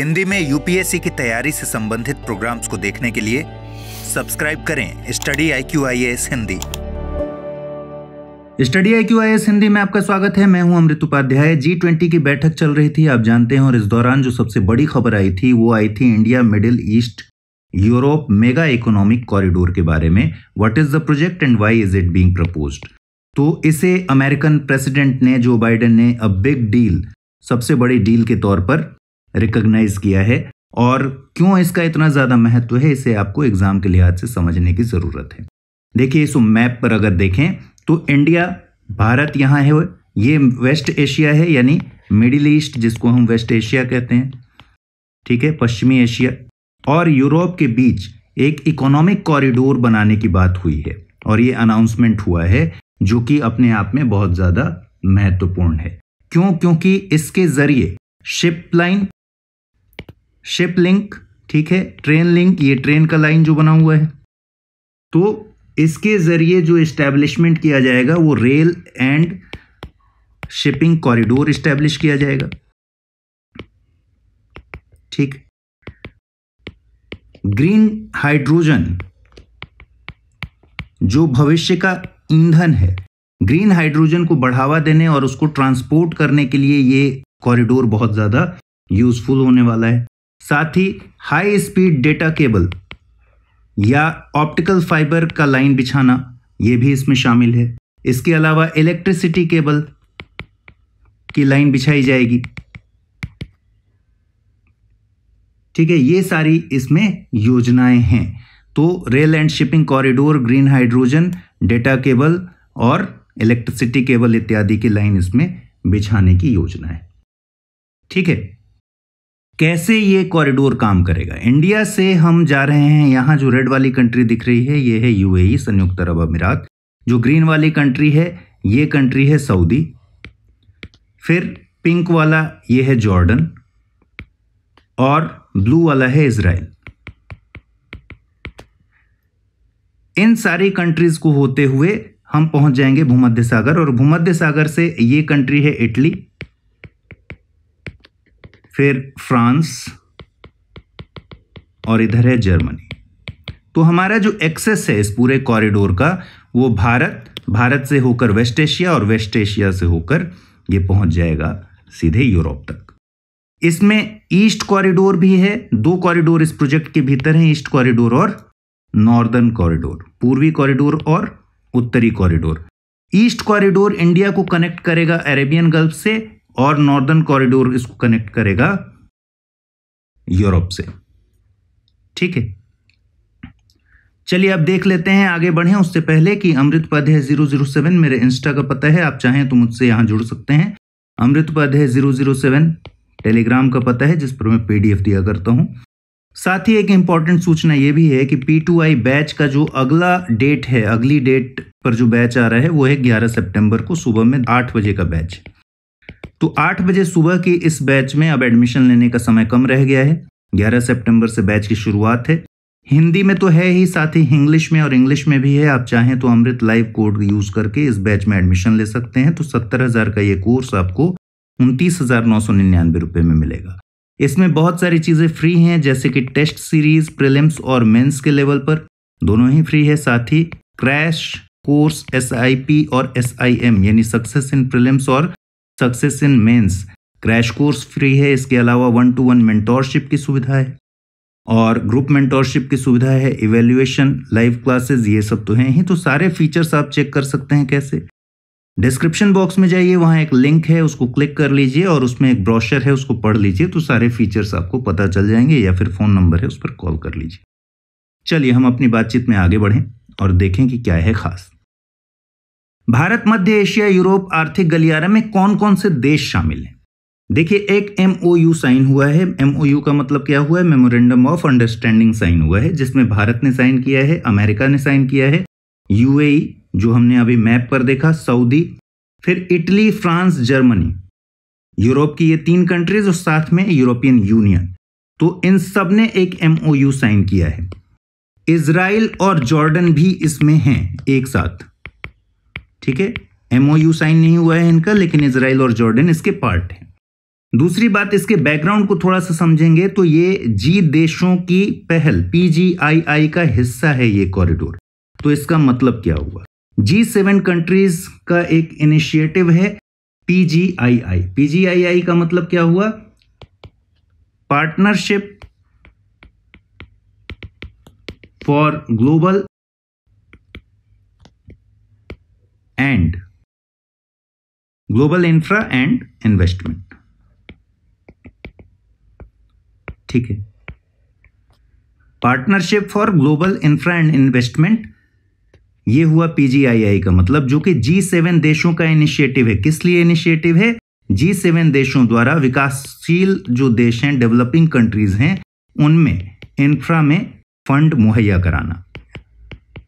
हिंदी में यूपीएससी की तैयारी से संबंधित प्रोग्राम्स को देखने के लिए सब्सक्राइब करें study I Q I S Hindi study I Q I S Hindi में आपका स्वागत है मैं हूं अमृत उपाध्याय जी ट्वेंटी की बैठक चल रही थी आप जानते हैं और इस दौरान जो सबसे बड़ी खबर आई थी वो आई थी India Middle East Europe mega economic corridor के बारे में what is the project and why is it being propose तो इसे अमेरिकन प्रेसिडेंट ने जो बाइडन ने अ बिग डील सबसे बड़ी डील के तौर पर रिकॉग्नाइज किया है और क्यों इसका इतना ज़्यादा महत्व है इसे आपको एग्ज़ाम के लिहाज से समझने की ज़रूरत है देखिए इस मैप पर अगर देखें तो इंडिया भारत यहाँ है ये वेस्ट एशिया है यानी मिडिल ईस्ट जिसको हम वेस्ट एशिया कहते हैं ठीक है पश्चिमी एशिया और यूरोप के बीच एक इकोनॉमिक कॉरिडोर बनाने की बात हुई है और ये अनाउंसमेंट हुआ है जो कि अपने आप में बहुत ज़्यादा महत्वपूर्ण है क्यों क्योंकि इसके ज़रिए शिप लाइन शिप लिंक ठीक है ट्रेन लिंक ये ट्रेन का लाइन जो बना हुआ है तो इसके ज़रिए जो इस्टेब्लिशमेंट किया जाएगा वो rail and shipping corridor establish किया जाएगा ठीक ग्रीन हाइड्रोजन जो भविष्य का ईंधन है ग्रीन हाइड्रोजन को बढ़ावा देने और उसको ट्रांसपोर्ट करने के लिए ये कॉरिडोर बहुत ज़्यादा यूजफुल होने वाला है साथ ही हाई स्पीड डेटा केबल या ऑप्टिकल फाइबर का लाइन बिछाना ये भी इसमें शामिल है इसके अलावा इलेक्ट्रिसिटी केबल की लाइन बिछाई जाएगी ठीक है ये सारी इसमें योजनाएं हैं तो rail and shipping corridor green hydrogen data cable और इलेक्ट्रिसिटी केबल इत्यादि की लाइन इसमें बिछाने की योजना है ठीक है कैसे ये कॉरिडोर काम करेगा इंडिया से हम जा रहे हैं यहाँ जो रेड वाली कंट्री दिख रही है ये है यूएई e, संयुक्त अरब अमीरात जो ग्रीन वाली कंट्री है ये कंट्री है सऊदी फिर पिंक वाला ये है जॉर्डन और ब्लू वाला है इसराइल इन सारी कंट्रीज को होते हुए हम पहुंच जाएंगे भूमध्य सागर और भूमध्य सागर से ये कंट्री है इटली फिर फ्रांस और इधर है जर्मनी तो हमारा जो एक्सेस है इस पूरे कॉरिडोर का वो भारत भारत से होकर वेस्ट एशिया और वेस्ट एशिया से होकर ये पहुंच जाएगा सीधे यूरोप तक इसमें ईस्ट कॉरिडोर भी है दो कॉरिडोर इस प्रोजेक्ट के भीतर हैं ईस्ट कॉरिडोर और नॉर्दर्न कॉरिडोर पूर्वी कॉरिडोर और उत्तरी कॉरिडोर ईस्ट कॉरिडोर इंडिया को कनेक्ट करेगा अरेबियन गल्फ से और नॉर्दर्न कॉरिडोर इसको कनेक्ट करेगा यूरोप से ठीक है चलिए अब देख लेते हैं आगे बढ़े उससे पहले कि अमृत पद है जीरो जीरो सेवन मेरे इंस्टा का पता है आप चाहें तो मुझसे यहां जुड़ सकते हैं अमृत पद है जीरो जीरो सेवन टेलीग्राम का पता है जिस पर मैं पीडीएफ दिया करता हूं साथ ही एक इंपॉर्टेंट सूचना यह भी है कि पी टू आई बैच का जो अगला डेट है अगली डेट पर जो बैच आ रहा है वो है ग्यारह सितंबर को सुबह में आठ बजे का बैच तो आठ बजे सुबह के इस बैच में अब एडमिशन लेने का समय कम रह गया है ग्यारह सितंबर से बैच की शुरुआत है हिंदी में तो है ही साथ ही इंग्लिश में और इंग्लिश में भी है आप चाहें तो अमृत लाइव कोड यूज़ करके इस बैच में एडमिशन ले सकते हैं तो सत्तर हज़ार का ये कोर्स आपको उनतीस हज़ार नौ सौ निन्यानवे रुपये में मिलेगा इसमें बहुत सारी चीज़ें फ्री हैं जैसे कि टेस्ट सीरीज़ प्रिलिम्स और मेंस के लेवल पर दोनों ही फ्री है साथ ही क्रैश कोर्स एस और एस यानी सक्सेस इन प्रिलिम्स और success in mains crash course free है इसके अलावा वन टू वन मेंटोरशिप की सुविधा है और ग्रुप मेंटोरशिप की सुविधा है इवेल्युएशन लाइव क्लासेस ये सब तो हैं ही तो सारे फीचर्स आप चेक कर सकते हैं कैसे डिस्क्रिप्शन बॉक्स में जाइए वहाँ एक लिंक है उसको क्लिक कर लीजिए और उसमें एक ब्रोशर है उसको पढ़ लीजिए तो सारे फीचर्स आपको पता चल जाएंगे या फिर फ़ोन नंबर है उस पर कॉल कर लीजिए चलिए हम अपनी बातचीत में आगे बढ़ें और देखें कि क्या है ख़ास भारत मध्य एशिया यूरोप आर्थिक गलियारे में कौन कौन से देश शामिल हैं देखिए एक एम साइन हुआ है एम का मतलब क्या हुआ है मेमोरेंडम ऑफ अंडरस्टैंडिंग साइन हुआ है जिसमें भारत ने साइन किया है अमेरिका ने साइन किया है यूएई e, जो हमने अभी मैप पर देखा सऊदी फिर इटली फ्रांस जर्मनी यूरोप की ये तीन कंट्रीज और साथ में यूरोपियन यूनियन तो इन सब ने एक एम साइन किया है इसराइल और जॉर्डन भी इसमें हैं एक साथ ठीक है एमओयू साइन नहीं हुआ है इनका लेकिन इसराइल और जॉर्डन इसके पार्ट हैं दूसरी बात इसके बैकग्राउंड को थोड़ा सा समझेंगे तो ये जी देशों की पहल पी का हिस्सा है ये कॉरिडोर तो इसका मतलब क्या हुआ जी सेवन कंट्रीज का एक इनिशिएटिव है पीजीआईआई पीजीआईआई का मतलब क्या हुआ partnership for global and global infra and investment ठीक है partnership for global infra and investment ये हुआ पीजीआईआई का मतलब जो कि जी सेवन देशों का इनिशिएटिव है किस लिए इनिशिएटिव है जी सेवन देशों द्वारा विकासशील जो देश हैं डेवलपिंग कंट्रीज हैं उनमें इंफ्रा में फंड मुहैया कराना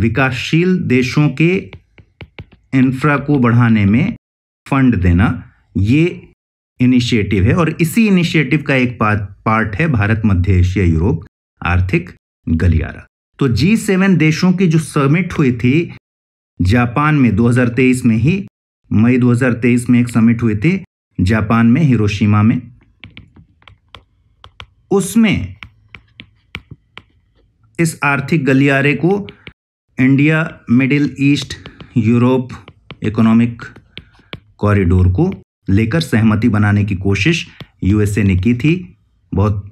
विकासशील देशों के इंफ्रा को बढ़ाने में फंड देना ये इनिशिएटिव है और इसी इनिशिएटिव का एक पार्ट है भारत मध्य एशिया यूरोप आर्थिक गलियारा तो जी सेवन देशों की जो समिट हुई थी जापान में 2023 में ही मई 2023 में एक समिट हुई थी जापान में हिरोशिमा में उसमें इस आर्थिक गलियारे को India Middle East Europe economic corridor को लेकर सहमति बनाने की कोशिश यूएसए ने की थी बहुत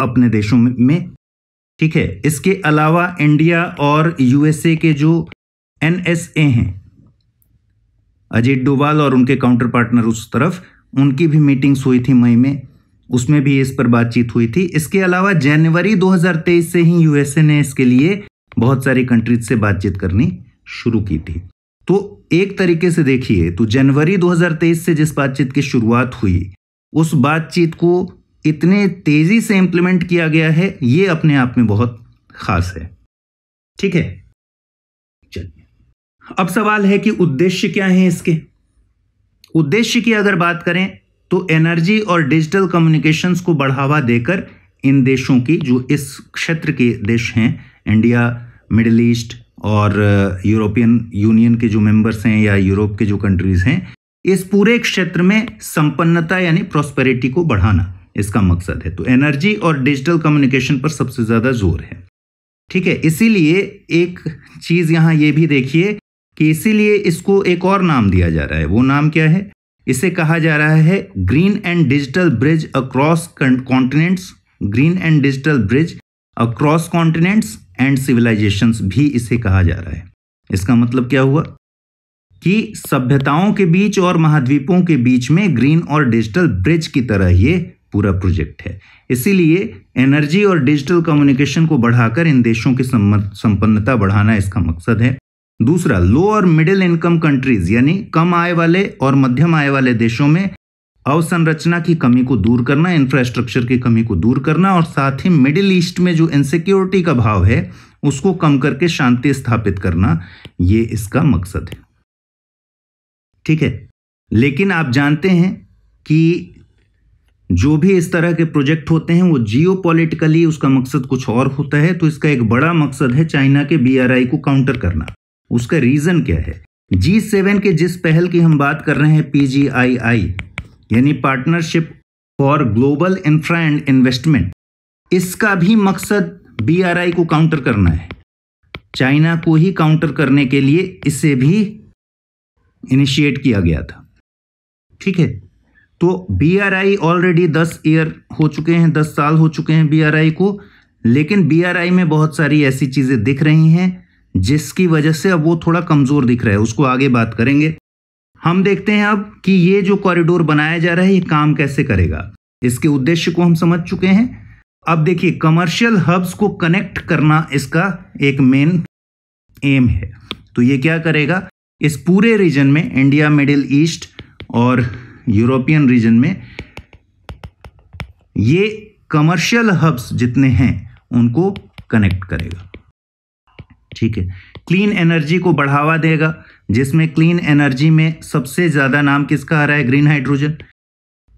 अपने देशों में ठीक है इसके अलावा इंडिया और यूएसए के जो एन हैं अजीत डोवाल और उनके काउंटर पार्टनर उस तरफ उनकी भी मीटिंग्स हुई थी मई में उसमें भी इस पर बातचीत हुई थी इसके अलावा जनवरी 2023 से ही यूएसए ने इसके लिए बहुत सारी कंट्रीज से बातचीत करनी शुरू की थी तो एक तरीके से देखिए तो जनवरी 2023 से जिस बातचीत की शुरुआत हुई उस बातचीत को इतने तेजी से इंप्लीमेंट किया गया है ये अपने आप में बहुत खास है ठीक है चलिए अब सवाल है कि उद्देश्य क्या है इसके उद्देश्य की अगर बात करें तो एनर्जी और डिजिटल कम्युनिकेशंस को बढ़ावा देकर इन देशों की जो इस क्षेत्र के देश हैं इंडिया मिडिल ईस्ट और यूरोपियन यूनियन के जो मेंबर्स हैं या यूरोप के जो कंट्रीज़ हैं इस पूरे क्षेत्र में संपन्नता यानी प्रॉस्पेरिटी को बढ़ाना इसका मकसद है तो एनर्जी और डिजिटल कम्युनिकेशन पर सबसे ज़्यादा जोर है ठीक है इसीलिए एक चीज़ यहां ये भी देखिए कि इसीलिए इसको एक और नाम दिया जा रहा है वो नाम क्या है इसे कहा जा रहा है green and digital bridge across continents green and digital bridge across continents and civilisations भी इसे कहा जा रहा है इसका मतलब क्या हुआ कि सभ्यताओं के बीच और महाद्वीपों के बीच में ग्रीन और डिजिटल ब्रिज की तरह ये पूरा प्रोजेक्ट है इसीलिए एनर्जी और डिजिटल कम्युनिकेशन को बढ़ाकर इन देशों की संपन्नता बढ़ाना इसका मकसद है दूसरा लो और मिडिल इनकम कंट्रीज यानी कम आय वाले और मध्यम आय वाले देशों में अवसंरचना की कमी को दूर करना इंफ्रास्ट्रक्चर की कमी को दूर करना और साथ ही मिडिल ईस्ट में जो इनसिक्योरिटी का भाव है उसको कम करके शांति स्थापित करना ये इसका मकसद है ठीक है लेकिन आप जानते हैं कि जो भी इस तरह के प्रोजेक्ट होते हैं वो जियो उसका मकसद कुछ और होता है तो इसका एक बड़ा मकसद है चाइना के बी को काउंटर करना उसका रीज़न क्या है जी सेवन के जिस पहल की हम बात कर रहे हैं पीजीआईआई यानी partnership for global infra and investment इसका भी मकसद बी को काउंटर करना है चाइना को ही काउंटर करने के लिए इसे भी इनिशिएट किया गया था ठीक है तो आई ऑलरेडी दस ईयर हो चुके हैं दस साल हो चुके हैं आई को लेकिन आई में बहुत सारी ऐसी चीज़ें दिख रही हैं जिसकी वजह से अब वो थोड़ा कमज़ोर दिख रहा है उसको आगे बात करेंगे हम देखते हैं अब कि ये जो कॉरिडोर बनाया जा रहा है ये काम कैसे करेगा इसके उद्देश्य को हम समझ चुके हैं अब देखिए कमर्शियल हब्स को कनेक्ट करना इसका एक मेन एम है तो ये क्या करेगा इस पूरे रीजन में इंडिया मिडिल ईस्ट और यूरोपियन रीजन में ये कमर्शियल हब्स जितने हैं उनको कनेक्ट करेगा ठीक है क्लीन एनर्जी को बढ़ावा देगा जिसमें क्लीन एनर्जी में सबसे ज़्यादा नाम किसका आ रहा है ग्रीन हाइड्रोजन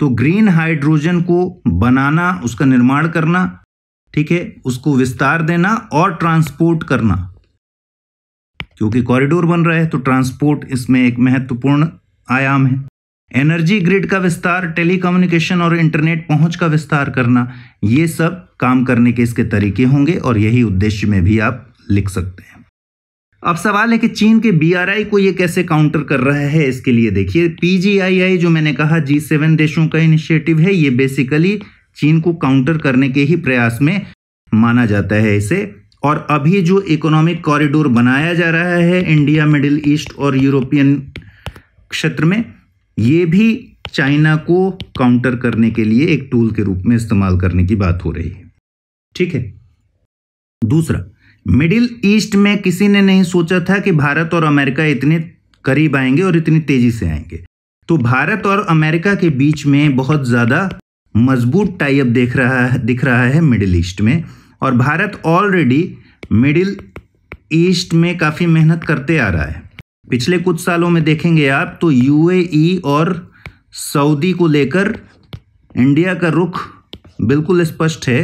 तो ग्रीन हाइड्रोजन को बनाना उसका निर्माण करना ठीक है उसको विस्तार देना और ट्रांसपोर्ट करना क्योंकि कॉरिडोर बन रहा है तो ट्रांसपोर्ट इसमें एक महत्वपूर्ण आयाम है एनर्जी ग्रिड का विस्तार टेलीकम्युनिकेशन और इंटरनेट पहुंच का विस्तार करना ये सब काम करने के इसके तरीके होंगे और यही उद्देश्य में भी आप लिख सकते हैं अब सवाल है कि चीन के बीआरआई को ये कैसे काउंटर कर रहा है इसके लिए देखिए पीजीआईआई जो मैंने कहा जी सेवन देशों का इनिशिएटिव है ये बेसिकली चीन को काउंटर करने के ही प्रयास में माना जाता है इसे और अभी जो इकोनॉमिक कॉरिडोर बनाया जा रहा है इंडिया मिडिल ईस्ट और यूरोपियन क्षेत्र में ये भी चाइना को काउंटर करने के लिए एक टूल के रूप में इस्तेमाल करने की बात हो रही है ठीक है दूसरा मिडिल ईस्ट में किसी ने नहीं सोचा था कि भारत और अमेरिका इतने करीब आएंगे और इतनी तेजी से आएंगे तो भारत और अमेरिका के बीच में बहुत ज़्यादा मजबूत टाइप देख रहा है दिख रहा है मिडिल ईस्ट में और भारत ऑलरेडी मिडिल ईस्ट में काफ़ी मेहनत करते आ रहा है पिछले कुछ सालों में देखेंगे आप तो यूएई e और सऊदी को लेकर इंडिया का रुख बिल्कुल स्पष्ट है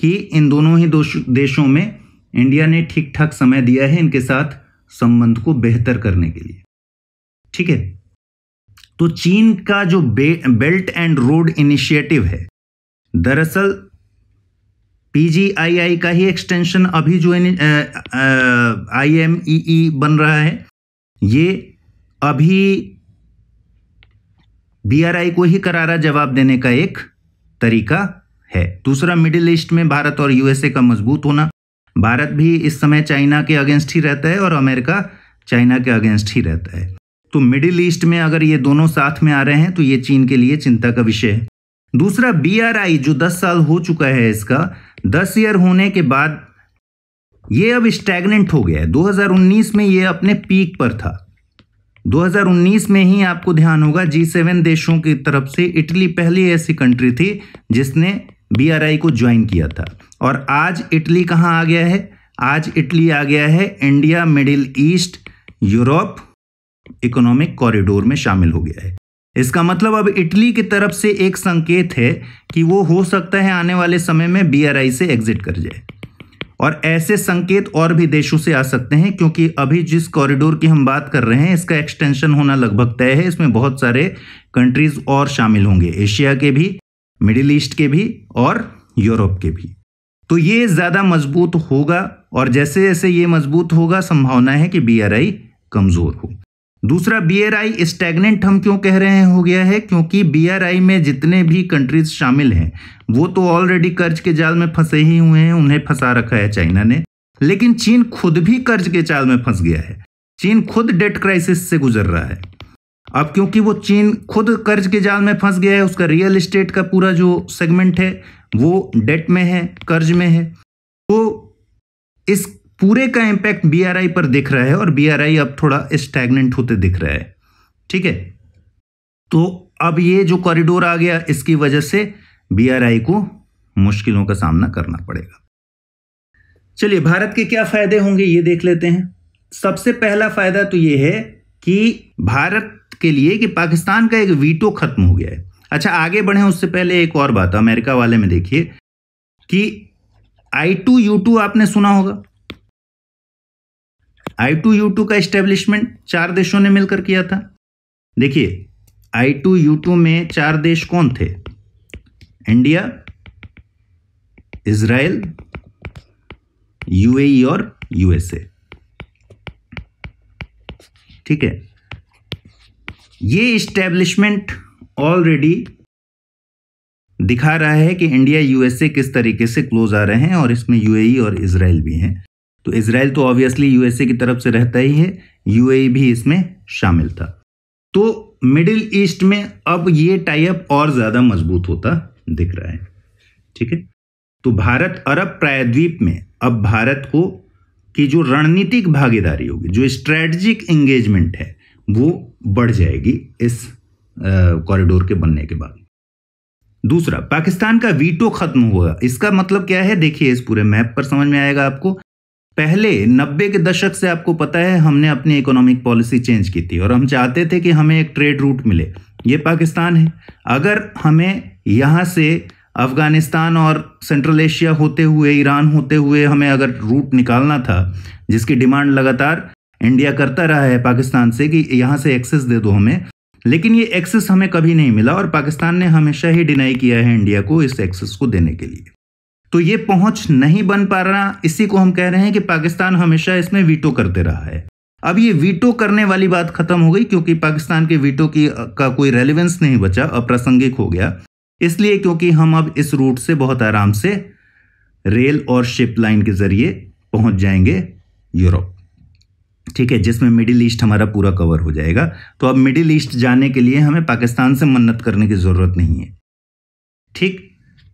कि इन दोनों ही देशों में इंडिया ने ठीक ठाक समय दिया है इनके साथ संबंध को बेहतर करने के लिए ठीक है तो चीन का जो बे, बेल्ट एंड रोड इनिशिएटिव है दरअसल पीजीआईआई का ही एक्सटेंशन अभी जो ई बन रहा है ये अभी बीआरआई को ही करारा जवाब देने का एक तरीका है दूसरा मिडिल ईस्ट में भारत और यूएसए का मजबूत होना भारत भी इस समय चाइना के अगेंस्ट ही रहता है और अमेरिका चाइना के अगेंस्ट ही रहता है तो मिडिल ईस्ट में अगर ये दोनों साथ में आ रहे हैं तो ये चीन के लिए चिंता का विषय है दूसरा बी जो 10 साल हो चुका है इसका 10 ईयर होने के बाद ये अब स्टैगनेंट हो गया है 2019 में ये अपने पीक पर था 2019 में ही आपको ध्यान होगा जी सेवन देशों की तरफ से इटली पहली ऐसी कंट्री थी जिसने बी को ज्वाइन किया था और आज इटली कहाँ आ गया है आज इटली आ गया है India Middle East Europe economic corridor में शामिल हो गया है इसका मतलब अब इटली की तरफ से एक संकेत है कि वो हो सकता है आने वाले समय में बी से एग्जिट कर जाए और ऐसे संकेत और भी देशों से आ सकते हैं क्योंकि अभी जिस कॉरिडोर की हम बात कर रहे हैं इसका एक्सटेंशन होना लगभग तय है इसमें बहुत सारे कंट्रीज और शामिल होंगे एशिया के भी मिडिल ईस्ट के भी और यूरोप के भी तो ये ज़्यादा मजबूत होगा और जैसे जैसे ये मजबूत होगा संभावना है कि बी कमज़ोर हो दूसरा आई स्टैगनेंट हम क्यों कह रहे हैं हो गया है क्योंकि आई में जितने भी कंट्रीज शामिल हैं वो तो ऑलरेडी कर्ज के जाल में फंसे ही हुए हैं उन्हें फंसा रखा है चाइना ने लेकिन चीन खुद भी कर्ज के जाल में फंस गया है चीन खुद डेट क्राइसिस से गुजर रहा है अब क्योंकि वो चीन खुद कर्ज के जाल में फंस गया है उसका रियल इस्टेट का पूरा जो सेगमेंट है वो डेट में है कर्ज में है तो इस पूरे का इम्पैक्ट बीआरआई पर दिख रहा है और बीआरआई अब थोड़ा स्टैगनेंट होते दिख रहा है ठीक है तो अब ये जो कॉरिडोर आ गया इसकी वजह से बीआरआई को मुश्किलों का सामना करना पड़ेगा चलिए भारत के क्या फायदे होंगे ये देख लेते हैं सबसे पहला फायदा तो ये है कि भारत इसके लिए कि पाकिस्तान का एक वीटो खत्म हो गया है अच्छा आगे बढ़े उससे पहले एक और बात अमेरिका वाले में देखिए कि आई टू यू टू आपने सुना होगा आई टू यू टू का इस्टेब्लिशमेंट चार देशों ने मिलकर किया था देखिए आई टू यू टू में चार देश कौन थे इंडिया इसराइल यूएई और यूएसए ठीक है ये इस्टेब्लिशमेंट ऑलरेडी दिखा रहा है कि इंडिया यूएसए किस तरीके से क्लोज आ रहे हैं और इसमें यूएई e और इसराइल भी हैं तो इसराइल तो ऑब्वियसली यूएसए की तरफ से रहता ही है यूएई e भी इसमें शामिल था तो मिडिल ईस्ट में अब ये टाइप और ज़्यादा मजबूत होता दिख रहा है ठीक है तो भारत अरब प्रायद्वीप में अब भारत को की जो रणनीतिक भागीदारी होगी जो स्ट्रेटजिक एंगेजमेंट है वो बढ़ जाएगी इस कॉरिडोर के बनने के बाद दूसरा पाकिस्तान का वीटो खत्म हुआ इसका मतलब क्या है देखिए इस पूरे मैप पर समझ में आएगा आपको पहले नब्बे के दशक से आपको पता है हमने अपनी इकोनॉमिक पॉलिसी चेंज की थी और हम चाहते थे कि हमें एक ट्रेड रूट मिले ये पाकिस्तान है अगर हमें यहाँ से अफगानिस्तान और सेंट्रल एशिया होते हुए ईरान होते हुए हमें अगर रूट निकालना था जिसकी डिमांड लगातार इंडिया करता रहा है पाकिस्तान से कि यहाँ से एक्सेस दे दो हमें लेकिन ये एक्सेस हमें कभी नहीं मिला और पाकिस्तान ने हमेशा ही डिनाई किया है इंडिया को इस एक्सेस को देने के लिए तो ये पहुंच नहीं बन पा रहा इसी को हम कह रहे हैं कि पाकिस्तान हमेशा इसमें वीटो करते रहा है अब ये वीटो करने वाली बात खत्म हो गई क्योंकि पाकिस्तान के वीटो की का कोई रेलिवेंस नहीं बचा अप्रासंगिक हो गया इसलिए क्योंकि हम अब इस रूट से बहुत आराम से रेल और शिप लाइन के जरिए पहुंच जाएंगे यूरोप ठीक है जिसमें मिडिल ईस्ट हमारा पूरा कवर हो जाएगा तो अब मिडिल ईस्ट जाने के लिए हमें पाकिस्तान से मन्नत करने की ज़रूरत नहीं है ठीक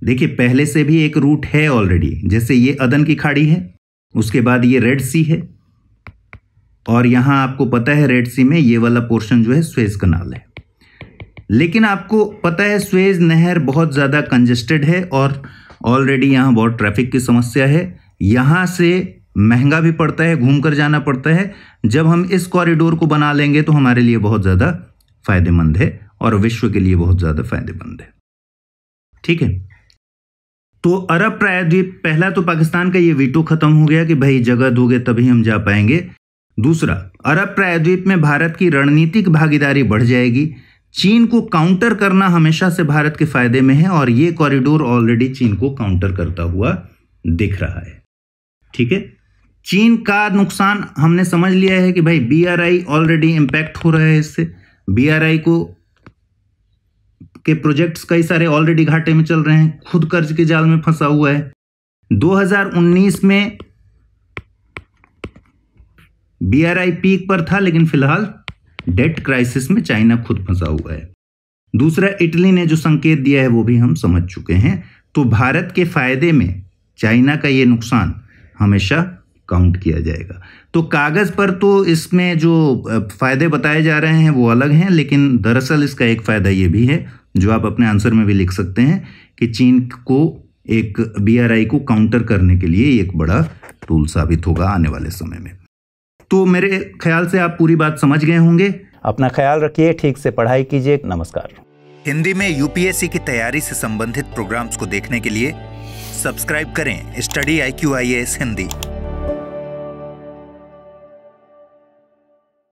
देखिए पहले से भी एक रूट है ऑलरेडी जैसे ये अदन की खाड़ी है उसके बाद ये रेड सी है और यहाँ आपको पता है रेड सी में ये वाला पोर्शन जो है स्वेज कनाल है लेकिन आपको पता है स्वेज नहर बहुत ज़्यादा कंजेस्टेड है और ऑलरेडी यहाँ बहुत ट्रैफिक की समस्या है यहाँ से महंगा भी पड़ता है घूम कर जाना पड़ता है जब हम इस कॉरिडोर को बना लेंगे तो हमारे लिए बहुत ज़्यादा फायदेमंद है और विश्व के लिए बहुत ज़्यादा फायदेमंद है ठीक है तो अरब प्रायद्वीप पहला तो पाकिस्तान का ये वीटो खत्म हो गया कि भाई जगह दोगे तभी हम जा पाएंगे दूसरा अरब प्रायद्वीप में भारत की रणनीतिक भागीदारी बढ़ जाएगी चीन को काउंटर करना हमेशा से भारत के फायदे में है और ये कॉरिडोर ऑलरेडी चीन को काउंटर करता हुआ दिख रहा है ठीक है चीन का नुकसान हमने समझ लिया है कि भाई बीआरआई ऑलरेडी इम्पैक्ट हो रहा है इससे बीआरआई को के प्रोजेक्ट्स कई सारे ऑलरेडी घाटे में चल रहे हैं खुद कर्ज के जाल में फंसा हुआ है 2019 में बीआरआई पीक पर था लेकिन फिलहाल डेट क्राइसिस में चाइना खुद फंसा हुआ है दूसरा इटली ने जो संकेत दिया है वो भी हम समझ चुके हैं तो भारत के फायदे में चाइना का ये नुकसान हमेशा काउंट किया जाएगा तो कागज़ पर तो इसमें जो फ़ायदे बताए जा रहे हैं वो अलग हैं लेकिन दरअसल इसका एक फ़ायदा ये भी है जो आप अपने आंसर में भी लिख सकते हैं कि चीन को एक बी को काउंटर करने के लिए एक बड़ा टूल साबित होगा आने वाले समय में तो मेरे ख्याल से आप पूरी बात समझ गए होंगे अपना ख्याल रखिए ठीक से पढ़ाई कीजिए नमस्कार हिंदी में यूपीएससी की तैयारी से संबंधित प्रोग्राम्स को देखने के लिए सब्सक्राइब करें study I Q I S Hindi